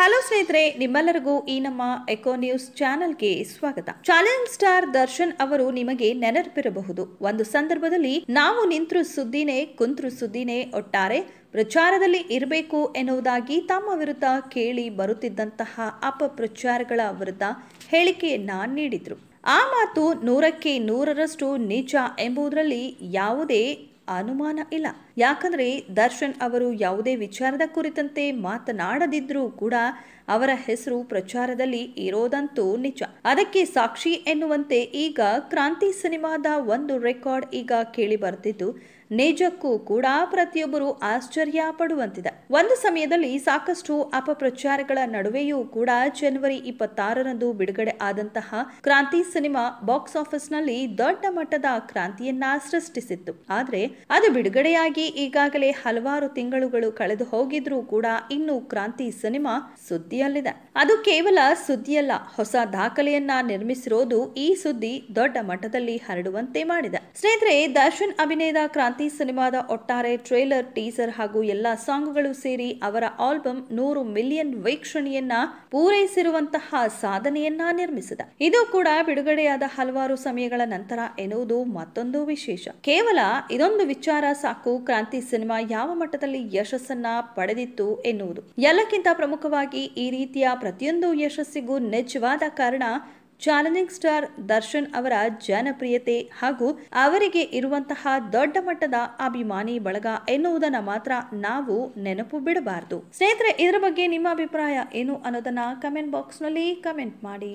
hello ಸ್ನೇಹಿತರೆ ನಿಮ್ಮೆಲ್ಲರಿಗೂ ಈ ನಮ್ಮ ಎಕೋ ನ್ಯೂಸ್ ಚಾನೆಲ್ಗೆ ಸ್ವಾಗತ ಚಾಲೆಂಜ್ ಸ್ಟಾರ್ ದರ್ಶನ್ ಅವರು ನಿಮಗೆ ನೆನಪಿರಬಹುದು ಒಂದು ಸಂದರ್ಭದಲ್ಲಿ ನಾವು ನಿಂತರು ಸುದ್ದಿನೇ ಕುಂತ್ರು ಸುದ್ದಿನೇ ಒಟ್ಟಾರೆ ಪ್ರಚಾರದಲ್ಲಿ ಇರಬೇಕು ಎನ್ನುವುದಾಗಿ ತಮ್ಮ ವಿರುದ್ಧ ಕೇಳಿ ಬರುತ್ತಿದ್ದಂತಹ ಅಪಪ್ರಚಾರಗಳ ವಿರುದ್ಧ ಹೇಳಿಕೆಯನ್ನ ನೀಡಿದ್ರು ಆ ಮಾತು ನೂರಕ್ಕೆ ನೂರರಷ್ಟು ನಿಜ ಎಂಬುದರಲ್ಲಿ ಯಾವುದೇ ಅನುಮಾನ ಇಲ್ಲ ಯಾಕಂದ್ರೆ ದರ್ಶನ್ ಅವರು ಯಾವುದೇ ವಿಚಾರದ ಕುರಿತಂತೆ ಮಾತನಾಡದಿದ್ರೂ ಕೂಡ ಅವರ ಹೆಸರು ಪ್ರಚಾರದಲ್ಲಿ ಇರೋದಂತೂ ನಿಜ ಅದಕ್ಕೆ ಸಾಕ್ಷಿ ಎನ್ನುವಂತೆ ಈಗ ಕ್ರಾಂತಿ ಸಿನಿಮಾದ ಒಂದು ರೆಕಾರ್ಡ್ ಈಗ ಕೇಳಿ ಬರ್ತಿದ್ದು ನಿಜಕ್ಕೂ ಕೂಡ ಪ್ರತಿಯೊಬ್ಬರು ಆಶ್ಚರ್ಯ ಪಡುವಂತಿದೆ ಒಂದು ಸಮಯದಲ್ಲಿ ಸಾಕಷ್ಟು ಅಪಪ್ರಚಾರಗಳ ನಡುವೆಯೂ ಕೂಡ ಜನವರಿ ಇಪ್ಪತ್ತಾರರಂದು ಬಿಡುಗಡೆ ಆದಂತಹ ಕ್ರಾಂತಿ ಸಿನಿಮಾ ಬಾಕ್ಸ್ ಆಫೀಸ್ ನಲ್ಲಿ ದೊಡ್ಡ ಮಟ್ಟದ ಕ್ರಾಂತಿಯನ್ನ ಸೃಷ್ಟಿಸಿತ್ತು ಆದರೆ ಅದು ಬಿಡುಗಡೆಯಾಗಿ ಈಗಾಗಲೇ ಹಲವಾರು ತಿಂಗಳುಗಳು ಕಳೆದು ಹೋಗಿದ್ರೂ ಕೂಡ ಇನ್ನು ಕ್ರಾಂತಿ ಸಿನಿಮಾ ಸುದ್ದಿ ಸುದ್ದಿಯಲ್ಲಿದೆ ಅದು ಕೇವಲ ಸುದ್ದಿಯಲ್ಲ ಹೊಸ ದಾಖಲೆಯನ್ನ ನಿರ್ಮಿಸಿರೋದು ಈ ಸುದ್ದಿ ದೊಡ್ಡ ಮಟ್ಟದಲ್ಲಿ ಹರಡುವಂತೆ ಮಾಡಿದೆ ಸ್ನೇಹಿತರೆ ದರ್ಶನ್ ಅಭಿನಯದ ಕ್ರಾಂತಿ ಸಿನಿಮಾದ ಒಟ್ಟಾರೆ ಟ್ರೇಲರ್ ಟೀಸರ್ ಹಾಗೂ ಎಲ್ಲಾ ಸಾಂಗ್ಗಳು ಸೇರಿ ಅವರ ಆಲ್ಬಮ್ ನೂರು ಮಿಲಿಯನ್ ವೀಕ್ಷಣೆಯನ್ನ ಪೂರೈಸಿರುವಂತಹ ಸಾಧನೆಯನ್ನ ನಿರ್ಮಿಸಿದೆ ಇದು ಕೂಡ ಬಿಡುಗಡೆಯಾದ ಹಲವಾರು ಸಮಯಗಳ ನಂತರ ಎನ್ನುವುದು ಮತ್ತೊಂದು ವಿಶೇಷ ಕೇವಲ ಇದೊಂದು ವಿಚಾರ ಸಾಕು ಕ್ರಾಂತಿ ಸಿನಿಮಾ ಯಾವ ಮಟ್ಟದಲ್ಲಿ ಯಶಸ್ಸನ್ನ ಪಡೆದಿತ್ತು ಎನ್ನುವುದು ಎಲ್ಲಕ್ಕಿಂತ ಪ್ರಮುಖವಾಗಿ ಈ ರೀತಿಯ ಪ್ರತಿಯೊಂದು ಯಶಸ್ಸಿಗೂ ನಿಜವಾದ ಕಾರಣ ಚಾಲೆಂಜಿಂಗ್ ಸ್ಟಾರ್ ದರ್ಶನ್ ಅವರ ಜನಪ್ರಿಯತೆ ಹಾಗೂ ಅವರಿಗೆ ಇರುವಂತಹ ದೊಡ್ಡ ಮಟ್ಟದ ಅಭಿಮಾನಿ ಬಳಗ ಎನ್ನುವುದನ್ನ ಮಾತ್ರ ನಾವು ನೆನಪು ಬಿಡಬಾರದು ಸ್ನೇಹಿತರೆ ಇದರ ಬಗ್ಗೆ ನಿಮ್ಮ ಅಭಿಪ್ರಾಯ ಏನು ಅನ್ನೋದನ್ನ ಕಮೆಂಟ್ ನಲ್ಲಿ ಕಮೆಂಟ್ ಮಾಡಿ